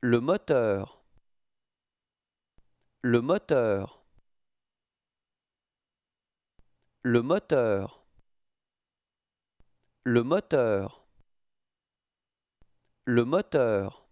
Le moteur. Le moteur. Le moteur. Le moteur. Le moteur.